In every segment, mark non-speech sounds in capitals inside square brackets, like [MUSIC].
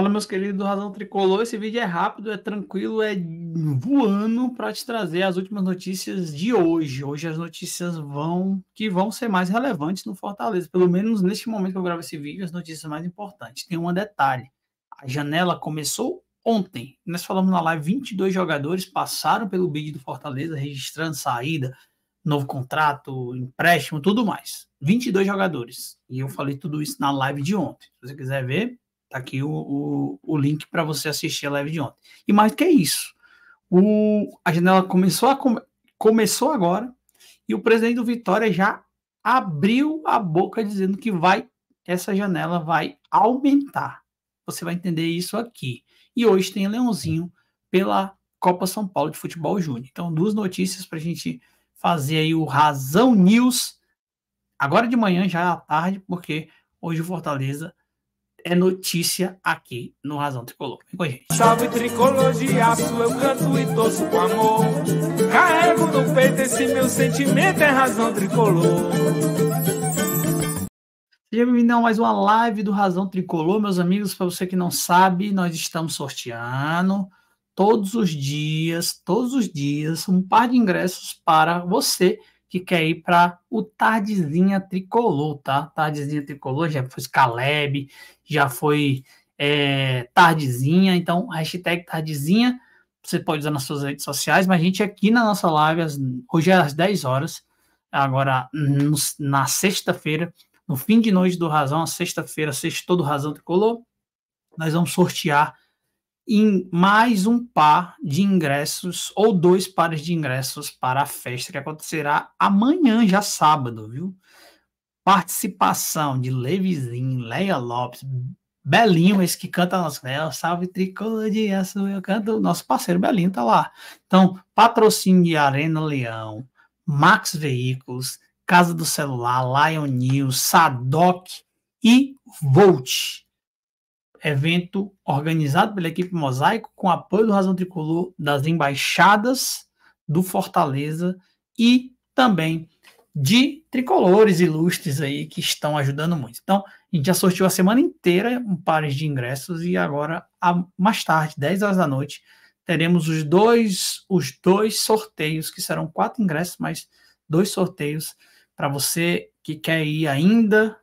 Fala, meus queridos do Razão Tricolor. Esse vídeo é rápido, é tranquilo, é voando para te trazer as últimas notícias de hoje. Hoje as notícias vão que vão ser mais relevantes no Fortaleza. Pelo menos neste momento que eu gravo esse vídeo, as notícias mais importantes. Tem um detalhe: a janela começou ontem. Nós falamos na live: 22 jogadores passaram pelo bid do Fortaleza, registrando saída, novo contrato, empréstimo, tudo mais. 22 jogadores. E eu falei tudo isso na live de ontem. Se você quiser ver Tá aqui o, o, o link para você assistir a live de ontem. E mais do que isso, o, a janela começou, a, começou agora e o presidente do Vitória já abriu a boca dizendo que vai essa janela vai aumentar. Você vai entender isso aqui. E hoje tem Leãozinho pela Copa São Paulo de Futebol Júnior. Então, duas notícias para a gente fazer aí o Razão News. Agora de manhã, já à tarde, porque hoje o Fortaleza é notícia aqui no Razão Tricolor. Vem com a gente. Salve aço, eu canto e torço com amor. Carrego no peito esse meu sentimento, é Razão Tricolor. Seja bem-vindo a mais uma live do Razão Tricolor, meus amigos. Para você que não sabe, nós estamos sorteando todos os dias, todos os dias, um par de ingressos para você que quer ir para o Tardezinha Tricolor, tá? Tardezinha Tricolor já foi Caleb, já foi é, Tardezinha, então hashtag Tardezinha, você pode usar nas suas redes sociais, mas a gente aqui na nossa live, hoje é às 10 horas, agora na sexta-feira, no fim de noite do Razão, sexta-feira, sexto todo Razão Tricolor, nós vamos sortear em mais um par de ingressos ou dois pares de ingressos para a festa que acontecerá amanhã, já sábado, viu? Participação de Levizinho, Leia Lopes, Belinho, esse que canta a nossa, né? Salve Tricolor de Aço, eu canto, nosso parceiro Belinho tá lá. Então, patrocínio de Arena Leão, Max Veículos, Casa do Celular, Lion News, Sadoc e Volt evento organizado pela equipe Mosaico, com apoio do Razão Tricolor, das embaixadas do Fortaleza e também de tricolores ilustres aí que estão ajudando muito. Então, a gente já sortiu a semana inteira um pares de ingressos e agora, mais tarde, 10 horas da noite, teremos os dois, os dois sorteios, que serão quatro ingressos, mas dois sorteios para você que quer ir ainda,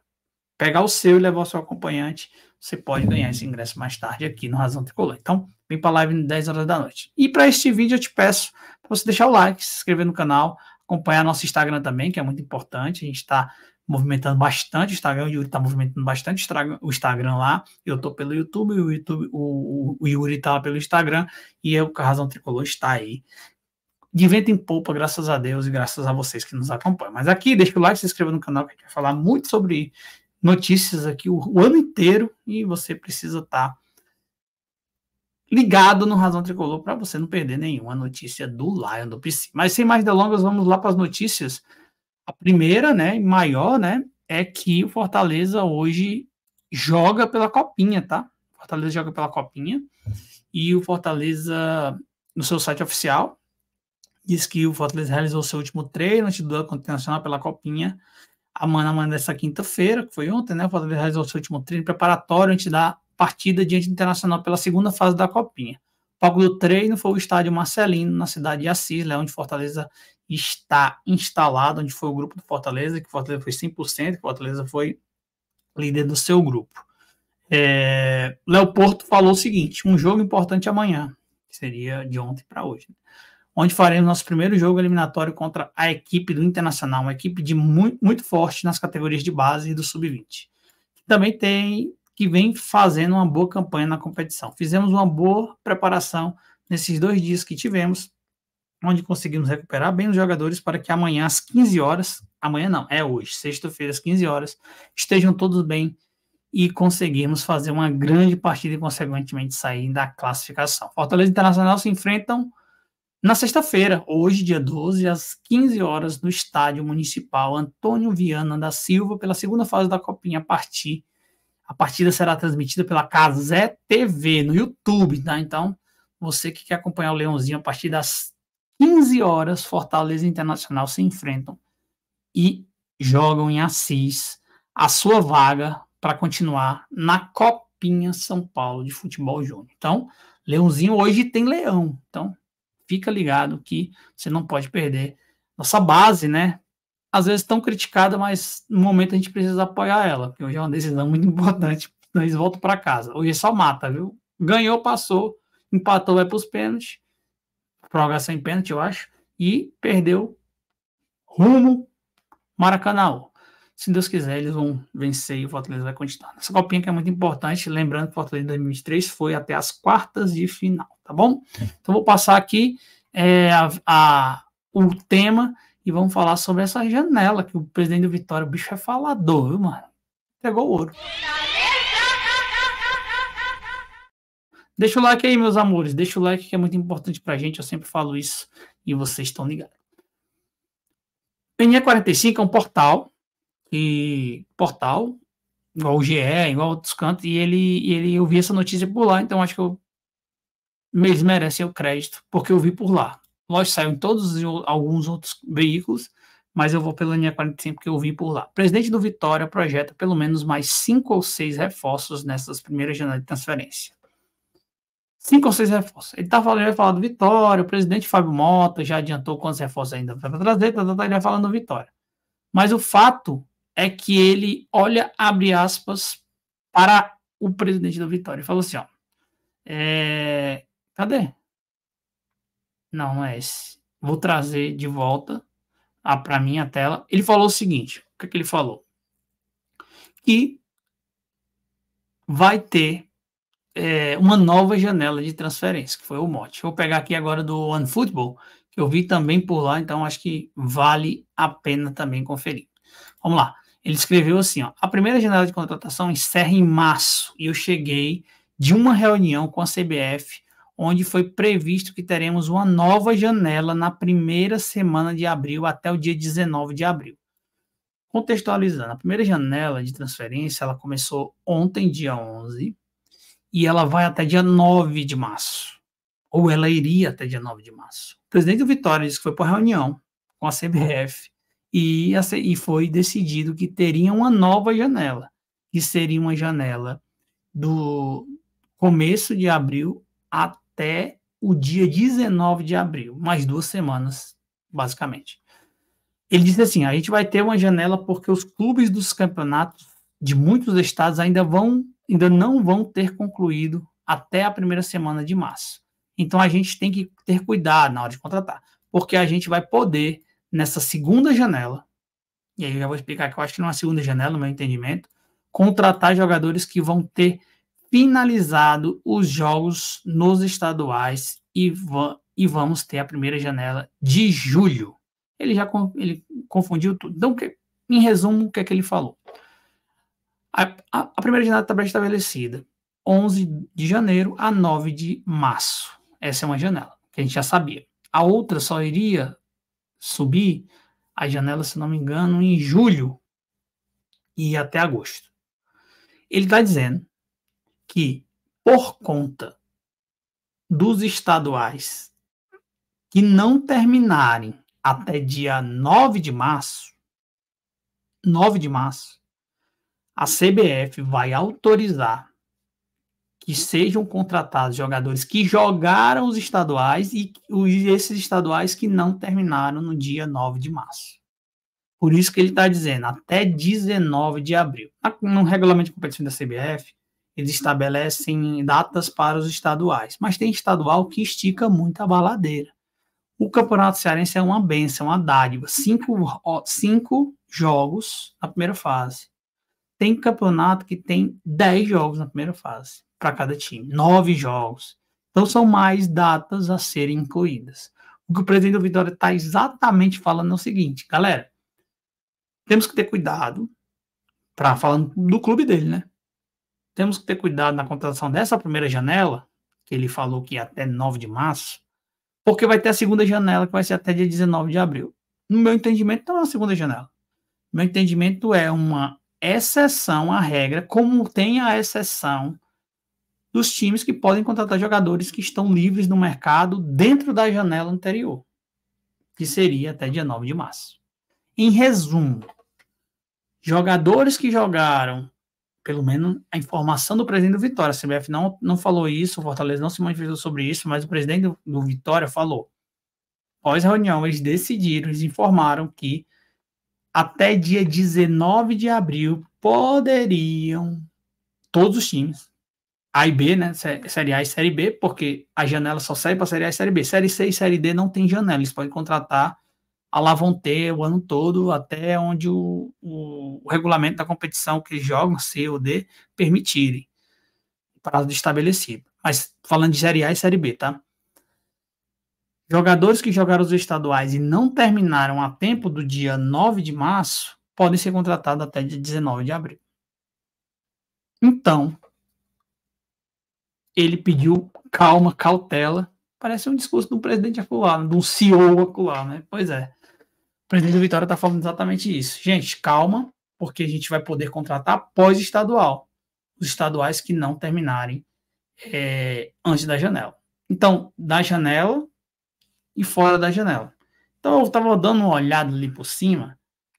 pegar o seu e levar o seu acompanhante você pode ganhar esse ingresso mais tarde aqui no Razão Tricolor. Então, vem para a live 10 horas da noite. E para este vídeo, eu te peço para você deixar o like, se inscrever no canal, acompanhar nosso Instagram também, que é muito importante. A gente está movimentando bastante o Instagram, o Yuri está movimentando bastante o Instagram lá. Eu estou pelo YouTube, o, YouTube o, o Yuri está pelo Instagram e o Razão Tricolor está aí. De vento em polpa, graças a Deus e graças a vocês que nos acompanham. Mas aqui, deixa o like, se inscreva no canal, que a gente vai falar muito sobre notícias aqui o, o ano inteiro e você precisa estar tá ligado no Razão Tricolor para você não perder nenhuma notícia do Lion do PC. Mas sem mais delongas, vamos lá para as notícias. A primeira, né, maior, né, é que o Fortaleza hoje joga pela copinha, tá? Fortaleza joga pela copinha e o Fortaleza no seu site oficial diz que o Fortaleza realizou seu último treino antes do duelo contra pela copinha a amanhã dessa quinta-feira, que foi ontem, né? O Fortaleza realizou seu último treino preparatório antes da partida diante do Internacional pela segunda fase da Copinha. O palco do treino foi o estádio Marcelino, na cidade de Assis, lá né? onde Fortaleza está instalado, onde foi o grupo do Fortaleza, que Fortaleza foi 100%, que Fortaleza foi líder do seu grupo. É, Léo Porto falou o seguinte: um jogo importante amanhã, que seria de ontem para hoje. Né? onde faremos nosso primeiro jogo eliminatório contra a equipe do Internacional, uma equipe de muito, muito forte nas categorias de base e do sub-20. Também tem que vem fazendo uma boa campanha na competição. Fizemos uma boa preparação nesses dois dias que tivemos, onde conseguimos recuperar bem os jogadores para que amanhã às 15 horas, amanhã não, é hoje, sexta-feira às 15 horas, estejam todos bem e conseguirmos fazer uma grande partida e consequentemente sair da classificação. Fortaleza Internacional se enfrentam na sexta-feira, hoje, dia 12, às 15 horas, no Estádio Municipal Antônio Viana da Silva, pela segunda fase da Copinha, a partir. A partida será transmitida pela Casé TV no YouTube, tá? Então, você que quer acompanhar o Leãozinho a partir das 15 horas, Fortaleza Internacional se enfrentam e jogam em Assis a sua vaga para continuar na Copinha São Paulo de Futebol Júnior. Então, Leãozinho hoje tem Leão. Então, fica ligado que você não pode perder nossa base, né? Às vezes tão criticada, mas no momento a gente precisa apoiar ela, porque hoje é uma decisão muito [LAUGHS] importante. eles voltam para casa. Hoje é só mata, viu? Ganhou, passou, empatou, vai para os pênaltis, prorrogação em pênalti, eu acho, e perdeu rumo Maracanã se Deus quiser, eles vão vencer e o Fortaleza vai continuar. Essa copinha que é muito importante, lembrando que o Fortaleza 2023 foi até as quartas de final, tá bom? Então vou passar aqui é, a, a, o tema e vamos falar sobre essa janela que o presidente do Vitória, o bicho é falador, viu, mano? Pegou o ouro. Deixa o like aí, meus amores. Deixa o like que é muito importante pra gente. Eu sempre falo isso e vocês estão ligados. PNE45 é um portal e portal, igual o GE, igual outros cantos, e ele, ele eu vi essa notícia por lá, então acho que eu, eles merecem o crédito, porque eu vi por lá. Lógico, saiu em todos alguns outros veículos, mas eu vou pela linha 45 que eu vi por lá. Presidente do Vitória projeta pelo menos mais cinco ou seis reforços nessas primeiras janelas de transferência. Cinco ou seis reforços. Ele tá falando, ele vai falar do Vitória, o presidente Fábio Mota já adiantou quantos reforços ainda vai trazer, tá, tá, tá, ele vai falando do Vitória. Mas o fato é que ele olha, abre aspas, para o presidente do Vitória e falou assim: ó, é, cadê? Não, não é esse. Vou trazer de volta ah, para a minha tela. Ele falou o seguinte: o que, é que ele falou? Que vai ter é, uma nova janela de transferência, que foi o mote. Vou pegar aqui agora do OneFootball, que eu vi também por lá, então acho que vale a pena também conferir. Vamos lá. Ele escreveu assim: ó, a primeira janela de contratação encerra em março e eu cheguei de uma reunião com a CBF, onde foi previsto que teremos uma nova janela na primeira semana de abril até o dia 19 de abril. Contextualizando, a primeira janela de transferência ela começou ontem, dia 11, e ela vai até dia 9 de março. Ou ela iria até dia 9 de março. O presidente do Vitória disse que foi para reunião com a CBF e, e foi decidido que teria uma nova janela, que seria uma janela do começo de abril até o dia 19 de abril, mais duas semanas, basicamente. Ele disse assim: a gente vai ter uma janela porque os clubes dos campeonatos de muitos estados ainda vão, ainda não vão ter concluído até a primeira semana de março. Então a gente tem que ter cuidado na hora de contratar, porque a gente vai poder nessa segunda janela, e aí eu já vou explicar que eu acho que não é a segunda janela, no meu entendimento, contratar jogadores que vão ter finalizado os jogos nos estaduais e, va e vamos ter a primeira janela de julho. Ele já ele confundiu tudo. Então, que, em resumo, o que é que ele falou? A, a, a primeira janela está estabelecida. 11 de janeiro a 9 de março. Essa é uma janela que a gente já sabia. A outra só iria subir a janela, se não me engano, em julho e até agosto. Ele está dizendo que, por conta dos estaduais que não terminarem até dia 9 de março, 9 de março, a CBF vai autorizar que sejam contratados jogadores que jogaram os estaduais e esses estaduais que não terminaram no dia 9 de março. Por isso que ele está dizendo até 19 de abril. No regulamento de competição da CBF, eles estabelecem datas para os estaduais, mas tem estadual que estica muito a baladeira. O Campeonato Cearense é uma benção, uma dádiva. Cinco, cinco jogos na primeira fase. Tem campeonato que tem dez jogos na primeira fase para cada time. Nove jogos. Então são mais datas a serem incluídas. O que o presidente do Vitória está exatamente falando é o seguinte, galera. Temos que ter cuidado para falando do clube dele, né? Temos que ter cuidado na contratação dessa primeira janela, que ele falou que até 9 de março, porque vai ter a segunda janela que vai ser até dia 19 de abril. No meu entendimento, não é uma segunda janela. No meu entendimento é uma exceção à regra, como tem a exceção dos times que podem contratar jogadores que estão livres no mercado dentro da janela anterior, que seria até dia 9 de março. Em resumo, jogadores que jogaram, pelo menos a informação do presidente do Vitória, a CBF não, não falou isso, o Fortaleza não se manifestou sobre isso, mas o presidente do, do Vitória falou. Após a reunião, eles decidiram, eles informaram que até dia 19 de abril poderiam todos os times a e B, né? Série A e Série B, porque a janela só serve para Série A e Série B. Série C e Série D não tem janela, eles podem contratar a lá vão ter o ano todo, até onde o, o, o regulamento da competição que eles jogam, C ou D, permitirem. Prazo estabelecido. Mas falando de Série A e Série B, tá? Jogadores que jogaram os estaduais e não terminaram a tempo do dia 9 de março podem ser contratados até dia 19 de abril. Então, ele pediu calma, cautela. Parece um discurso do presidente acular, de um CEO acular, né? Pois é. O presidente do Vitória está falando exatamente isso. Gente, calma, porque a gente vai poder contratar pós-estadual. Os estaduais que não terminarem é, antes da janela. Então, da janela e fora da janela. Então, eu estava dando uma olhada ali por cima.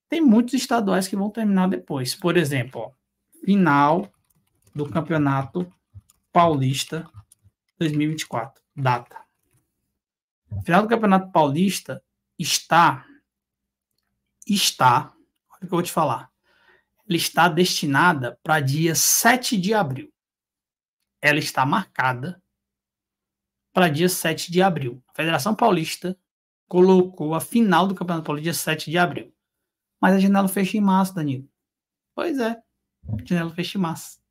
Tem muitos estaduais que vão terminar depois. Por exemplo, ó, final do campeonato Paulista 2024. Data. final do Campeonato Paulista está. Está. Olha o que eu vou te falar. Ela está destinada para dia 7 de abril. Ela está marcada para dia 7 de abril. A Federação Paulista colocou a final do Campeonato Paulista dia 7 de abril. Mas a janela fecha em março, Danilo. Pois é. A janela fecha em março.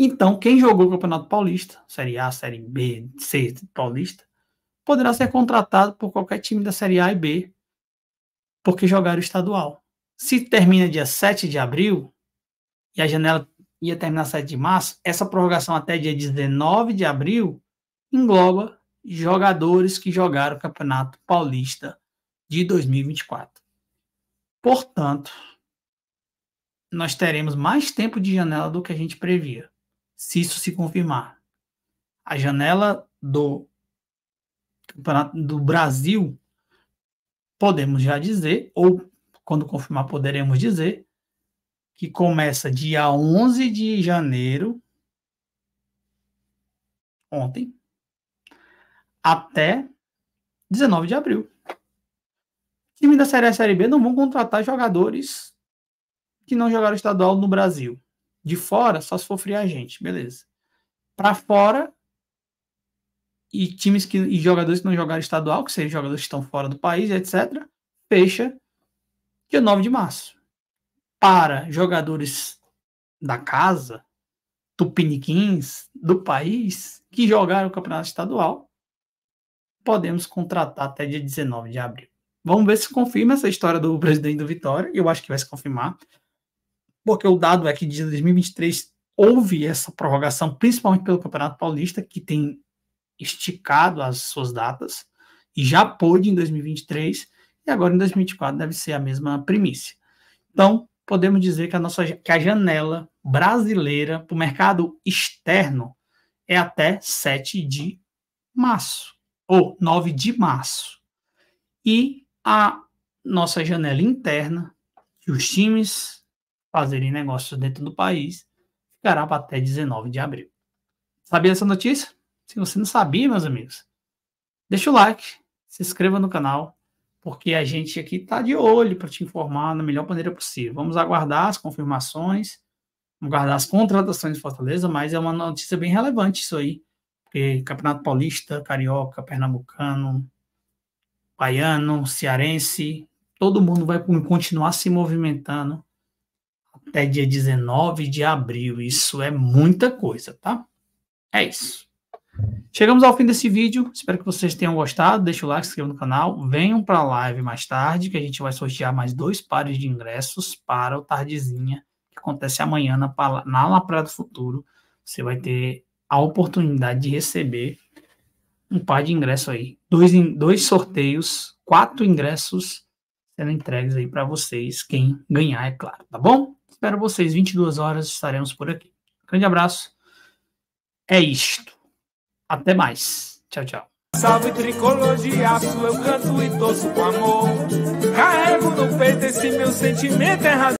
Então, quem jogou o Campeonato Paulista, Série A, Série B, C, Paulista, poderá ser contratado por qualquer time da Série A e B, porque jogaram estadual. Se termina dia 7 de abril, e a janela ia terminar 7 de março, essa prorrogação até dia 19 de abril engloba jogadores que jogaram o Campeonato Paulista de 2024. Portanto, nós teremos mais tempo de janela do que a gente previa se isso se confirmar. A janela do do Brasil, podemos já dizer, ou quando confirmar, poderemos dizer, que começa dia 11 de janeiro, ontem, até 19 de abril. Time da Série A e Série B não vão contratar jogadores que não jogaram estadual no Brasil. De fora, só se for fria a gente, beleza. Para fora, e times que, e jogadores que não jogaram estadual, que sejam jogadores que estão fora do país, etc., fecha dia 9 de março. Para jogadores da casa, tupiniquins do país, que jogaram o campeonato estadual, podemos contratar até dia 19 de abril. Vamos ver se confirma essa história do presidente do Vitória, eu acho que vai se confirmar porque o dado é que de 2023 houve essa prorrogação, principalmente pelo Campeonato Paulista, que tem esticado as suas datas, e já pôde em 2023, e agora em 2024 deve ser a mesma primícia. Então, podemos dizer que a nossa que a janela brasileira para o mercado externo é até 7 de março, ou 9 de março. E a nossa janela interna, que os times fazerem negócios dentro do país ficará até 19 de abril. Sabia essa notícia? Se você não sabia, meus amigos, deixa o like, se inscreva no canal, porque a gente aqui está de olho para te informar da melhor maneira possível. Vamos aguardar as confirmações, aguardar as contratações de Fortaleza, mas é uma notícia bem relevante isso aí, porque Campeonato Paulista, Carioca, Pernambucano, Baiano, Cearense, todo mundo vai continuar se movimentando até dia 19 de abril. Isso é muita coisa, tá? É isso. Chegamos ao fim desse vídeo. Espero que vocês tenham gostado. Deixa o like, se inscreva no canal. Venham para a live mais tarde, que a gente vai sortear mais dois pares de ingressos para o Tardezinha, que acontece amanhã na, na Prada do Futuro. Você vai ter a oportunidade de receber um par de ingressos aí. Dois, dois sorteios, quatro ingressos sendo entregues aí para vocês, quem ganhar, é claro, tá bom? Espero vocês, 22 horas estaremos por aqui. Grande abraço. É isto. Até mais. Tchau, tchau. Salve eu canto e torço com amor. Carrego no peito esse meu sentimento é